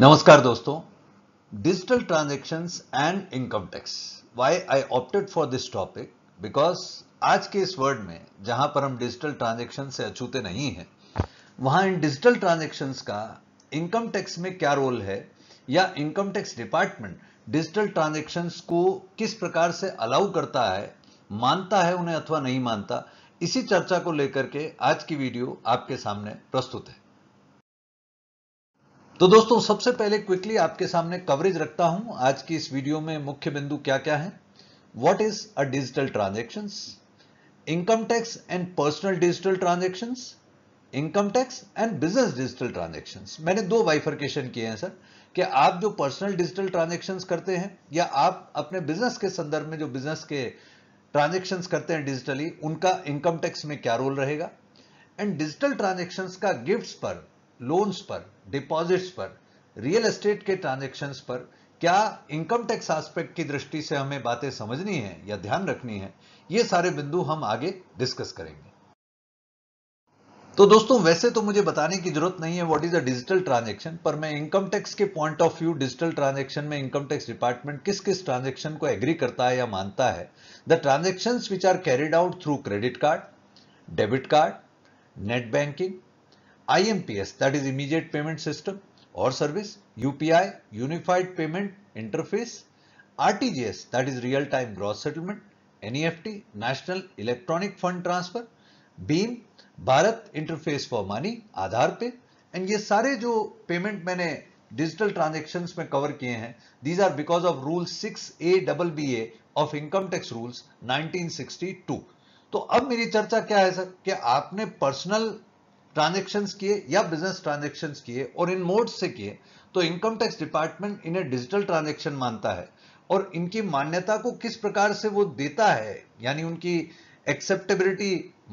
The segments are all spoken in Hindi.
नमस्कार दोस्तों digital transactions and income tax why I opted for this topic because आज के इस वर्ल्ड में जहां पर हम डिजिटल ट्रांजेक्शन से अछूते नहीं हैं वहां इन डिजिटल ट्रांजैक्शंस का इनकम टैक्स में क्या रोल है या income tax department digital transactions को किस प्रकार से अलाउ करता है मानता है उन्हें अथवा नहीं मानता इसी चर्चा को लेकर के आज की वीडियो आपके सामने प्रस्तुत है तो दोस्तों सबसे पहले क्विकली आपके सामने कवरेज रखता हूं आज की इस वीडियो में मुख्य बिंदु क्या क्या है what is a digital transaction income tax and personal digital transaction income tax and business digital transaction मैंने दो वाइफर्केशन किए हैं सर कि आप जो पर्सनल डिजिटल ट्रांजेक्शन करते हैं या आप अपने बिजनेस के संदर्भ में जो बिजनेस के ट्रांजेक्शन करते हैं डिजिटली उनका इनकम टैक्स में क्या रोल रहेगा एंड डिजिटल ट्रांजेक्शन का गिफ्ट पर लोन्स पर डिपॉजिट्स पर रियल एस्टेट के ट्रांजेक्शन पर क्या इनकम टैक्स आस्पेक्ट की दृष्टि से हमें बातें समझनी है या ध्यान रखनी है ये सारे बिंदु हम आगे डिस्कस करेंगे तो दोस्तों वैसे तो मुझे बताने की जरूरत नहीं है what is a digital transaction पर मैं इनकम टैक्स के point of view digital transaction में इनकम टैक्स डिपार्टमेंट किस किस ट्रांजैक्शन को एग्री करता है या मानता है the transaction which are carried out through credit card debit card net banking IMPS that is immediate payment system or service, UPI unified payment interface, RTGS that is real time gross settlement, NEFT national electronic fund transfer, BEAM Bharat interface for money Aadhaar पे and ये सारे जो payment मैंने digital transactions में cover किए हैं these are because of rule 6 A double B A of income tax 1962 तो अब मेरी चर्चा क्या है सर कि आपने पर्सनल ट्रांजेक्शन्स किए या बिजनेस ट्रांजेक्शन्स किए और इन मोड से किए तो इनकम टैक्स डिपार्टमेंट इन्हें डिजिटल ट्रांजेक्शन मानता है और इनकी मान्यता को किस प्रकार से वो देता है यानी उनकी एक्सेप्टेबिलिटी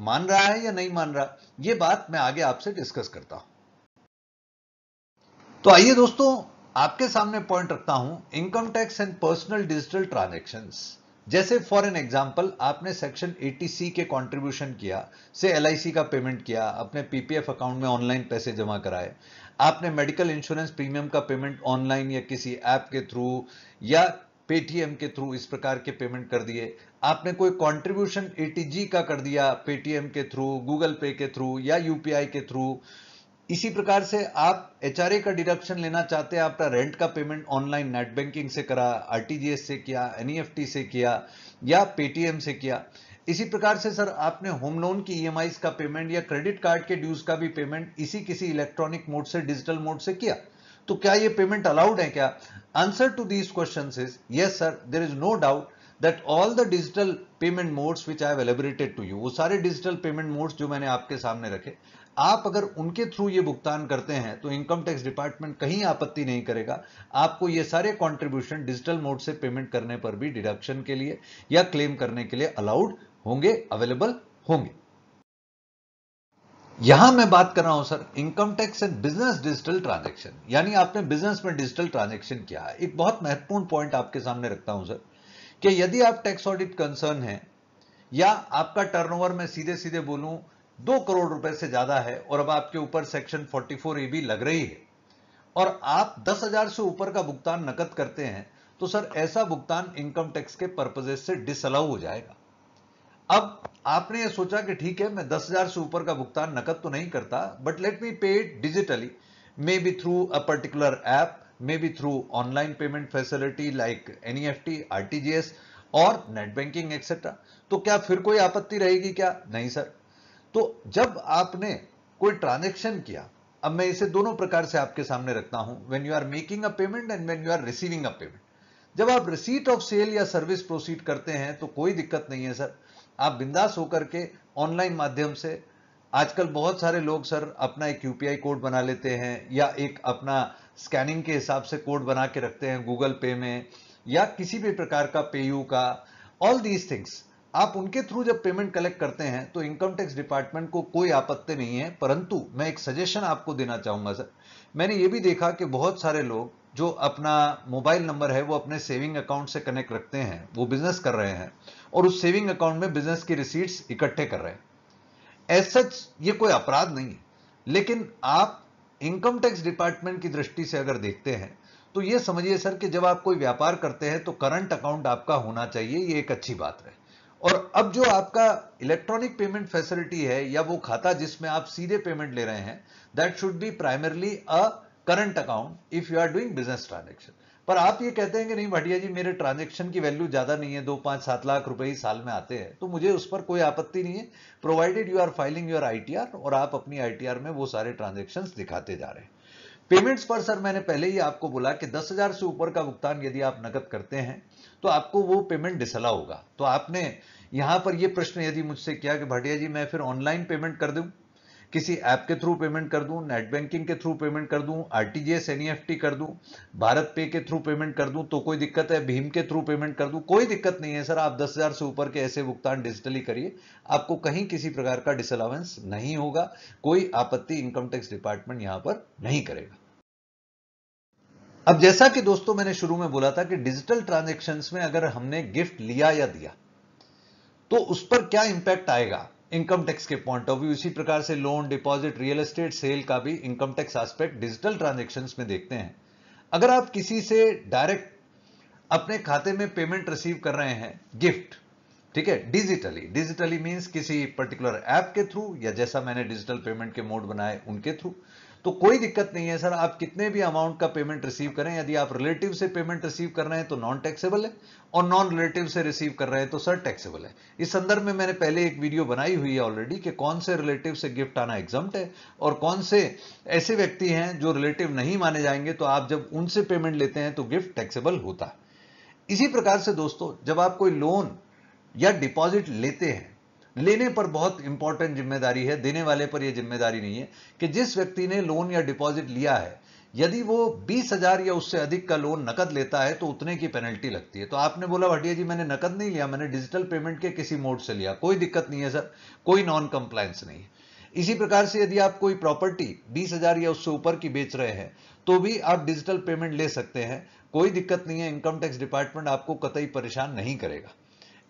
मान रहा है या नहीं मान रहा ये बात मैं आगे आपसे डिस्कस करता हूं तो आइए दोस्तों आपके सामने पॉइंट रखता हूं income tax and personal digital transactions जैसे फॉर एन एग्जाम्पल आपने सेक्शन 80C के कंट्रीब्यूशन किया से एल का पेमेंट किया अपने पीपीएफ अकाउंट में ऑनलाइन पैसे जमा कराए आपने मेडिकल इंश्योरेंस प्रीमियम का पेमेंट ऑनलाइन या किसी ऐप के थ्रू या पेटीएम के थ्रू इस प्रकार के पेमेंट कर दिए आपने कोई कंट्रीब्यूशन एटीजी का कर दिया पेटीएम के थ्रू गूगल पे के थ्रू या यूपीआई के थ्रू इसी प्रकार से आप एच का डिडक्शन लेना चाहते हैं आपका रेंट का पेमेंट ऑनलाइन नेट बैंकिंग से करा आरटीजीएस से किया एनईएफटी e से किया या पेटीएम से किया इसी प्रकार से सर आपने होम लोन की ई e का पेमेंट या क्रेडिट कार्ड के ड्यूज का भी पेमेंट इसी किसी इलेक्ट्रॉनिक मोड से डिजिटल मोड से किया तो क्या ये पेमेंट अलाउड है क्या answer to these question is yes sir there is no doubt that all the digital payment modes which I have to you वो सारे डिजिटल पेमेंट मोड्स जो मैंने आपके सामने रखे आप अगर उनके थ्रू ये भुगतान करते हैं तो इनकम टैक्स डिपार्टमेंट कहीं आपत्ति नहीं करेगा आपको ये सारे कॉन्ट्रीब्यूशन डिजिटल मोड से पेमेंट करने पर भी डिडक्शन के लिए या क्लेम करने के लिए अलाउड होंगे अवेलेबल होंगे यहां मैं बात कर रहा हूं sir income tax and business digital transaction यानी आपने बिजनेस में डिजिटल ट्रांजेक्शन किया है एक बहुत महत्वपूर्ण पॉइंट आपके सामने रखता हूं सर कि यदि आप टैक्स ऑडिट कंसर्न हैं या आपका टर्नओवर मैं सीधे सीधे बोलूं दो करोड़ रुपए से ज्यादा है और अब आपके ऊपर सेक्शन 44 ए बी लग रही है और आप दस हजार से ऊपर का भुगतान नकद करते हैं तो सर ऐसा भुगतान इनकम टैक्स के पर्पजेज से डिसअलाउ हो जाएगा अब आपने ये सोचा कि ठीक है मैं दस हजार से ऊपर का भुगतान नकद तो नहीं करता but let me pay it digitally maybe through a particular app maybe through online payment facility like NEFT, RTGS और नेट बैंकिंग एक्सेट्रा तो क्या फिर कोई आपत्ति रहेगी क्या नहीं सर तो जब आपने कोई ट्रांजेक्शन किया अब मैं इसे दोनों प्रकार से आपके सामने रखता हूं when you are making a payment and when you are receiving a payment जब आप रिसीट ऑफ सेल या सर्विस प्रोसीड करते हैं तो कोई दिक्कत नहीं है सर आप बिंदास होकर के ऑनलाइन माध्यम से आजकल बहुत सारे लोग सर अपना एक यूपीआई कोड बना लेते हैं या एक अपना स्कैनिंग के हिसाब से कोड बना के रखते हैं गूगल पे में या किसी भी प्रकार का पेयू का ऑल दीज थिंग्स आप उनके थ्रू जब पेमेंट कलेक्ट करते हैं तो इनकम टैक्स डिपार्टमेंट को कोई आपत्ति नहीं है परंतु मैं एक सजेशन आपको देना चाहूंगा सर मैंने ये भी देखा कि बहुत सारे लोग जो अपना मोबाइल नंबर है वो अपने सेविंग अकाउंट से कनेक्ट रखते हैं वो बिजनेस कर रहे हैं और उस सेविंग अकाउंट में बिजनेस की रिसीट्स इकट्ठे कर रहे हैं एसच सच ये कोई अपराध नहीं है लेकिन आप इनकम टैक्स डिपार्टमेंट की दृष्टि से अगर देखते हैं तो ये समझिए सर कि जब आप कोई व्यापार करते हैं तो करंट अकाउंट आपका होना चाहिए ये एक अच्छी बात है और अब जो आपका इलेक्ट्रॉनिक पेमेंट फैसिलिटी है या वो खाता जिसमें आप सीधे पेमेंट ले रहे हैं that should be primarily a current account if you are doing business transaction पर आप ये कहते हैं कि नहीं भाटिया जी मेरे ट्रांजेक्शन की वैल्यू ज्यादा नहीं है दो पांच सात लाख रुपए ही साल में आते हैं तो मुझे उस पर कोई आपत्ति नहीं है provided you are filing your ITR और आप अपनी आईटीआर में वो सारे ट्रांजेक्शन दिखाते जा रहे हैं पेमेंट्स पर सर मैंने पहले ही आपको बोला कि दस हजार से ऊपर का भुगतान यदि आप नकद करते हैं तो आपको वो पेमेंट डिसला होगा तो आपने यहां पर यह प्रश्न यदि मुझसे किया कि भाटिया जी मैं फिर ऑनलाइन पेमेंट कर दूं किसी ऐप के थ्रू पेमेंट कर दूं नेट बैंकिंग के थ्रू पेमेंट कर दूं आरटीजीएस एनईएफटी कर दूं भारत पे के थ्रू पेमेंट कर दूं तो कोई दिक्कत है भीम के थ्रू पेमेंट कर दूं कोई दिक्कत नहीं है सर आप दस हजार से ऊपर के ऐसे भुगतान डिजिटली करिए आपको कहीं किसी प्रकार का डिसअलावेंस नहीं होगा कोई आपत्ति इनकम टैक्स डिपार्टमेंट यहां पर नहीं करेगा अब जैसा कि दोस्तों मैंने शुरू में बोला था कि डिजिटल ट्रांजेक्शन में अगर हमने गिफ्ट लिया या दिया तो उस पर क्या इंपैक्ट आएगा इनकम टैक्स के पॉइंट ऑफ व्यू इसी प्रकार से loan deposit real estate sale का भी income tax aspect digital transaction में देखते हैं अगर आप किसी से डायरेक्ट अपने खाते में पेमेंट रिसीव कर रहे हैं गिफ्ट ठीक है डिजिटली डिजिटली मीन्स किसी पर्टिकुलर ऐप के थ्रू या जैसा मैंने डिजिटल पेमेंट के मोड बनाए उनके थ्रू तो कोई दिक्कत नहीं है सर आप कितने भी अमाउंट का पेमेंट रिसीव करें यदि आप रिलेटिव से पेमेंट रिसीव कर रहे हैं तो नॉन टैक्सेबल है और नॉन रिलेटिव से रिसीव कर रहे हैं तो सर टैक्सेबल है इस संदर्भ में मैंने पहले एक वीडियो बनाई हुई है ऑलरेडी कि कौन से रिलेटिव से गिफ्ट आना एग्जाम है और कौन से ऐसे व्यक्ति हैं जो रिलेटिव नहीं माने जाएंगे तो आप जब उनसे पेमेंट लेते हैं तो गिफ्ट टैक्सेबल होता है इसी प्रकार से दोस्तों जब आप कोई लोन या डिपॉजिट लेते हैं लेने पर बहुत इंपॉर्टेंट जिम्मेदारी है देने वाले पर यह जिम्मेदारी नहीं है कि जिस व्यक्ति ने लोन या डिपॉजिट लिया है यदि वो बीस हजार या उससे अधिक का लोन नकद लेता है तो उतने की पेनल्टी लगती है तो आपने बोला भटिया जी मैंने नकद नहीं लिया मैंने डिजिटल पेमेंट के किसी मोड से लिया कोई दिक्कत नहीं है सर कोई नॉन कंप्लायंस नहीं है इसी प्रकार से यदि आप कोई प्रॉपर्टी बीस हजार या उससे ऊपर की बेच रहे हैं तो भी आप डिजिटल पेमेंट ले सकते हैं कोई दिक्कत नहीं है इनकम टैक्स डिपार्टमेंट आपको कतई परेशान नहीं करेगा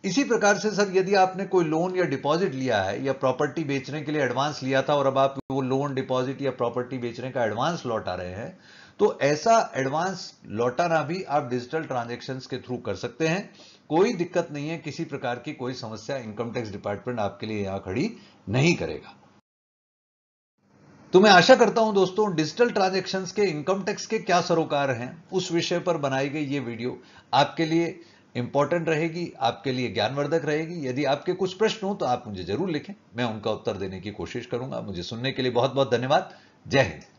इसी प्रकार से सर यदि आपने कोई लोन या डिपॉजिट लिया है या प्रॉपर्टी बेचने के लिए एडवांस लिया था और अब आप वो लोन डिपॉजिट या प्रॉपर्टी बेचने का एडवांस लौटा रहे हैं तो ऐसा एडवांस लौटाना भी आप डिजिटल ट्रांजेक्शन के थ्रू कर सकते हैं कोई दिक्कत नहीं है किसी प्रकार की कोई समस्या इनकम टैक्स डिपार्टमेंट आपके लिए यहां खड़ी नहीं करेगा तो मैं आशा करता हूं दोस्तों डिजिटल ट्रांजेक्शन के इनकम टैक्स के क्या सरोकार हैं उस विषय पर बनाई गई ये वीडियो आपके लिए इंपॉर्टेंट रहेगी आपके लिए ज्ञानवर्धक रहेगी यदि आपके कुछ प्रश्न हो तो आप मुझे जरूर लिखें मैं उनका उत्तर देने की कोशिश करूंगा मुझे सुनने के लिए बहुत बहुत धन्यवाद जय हिंद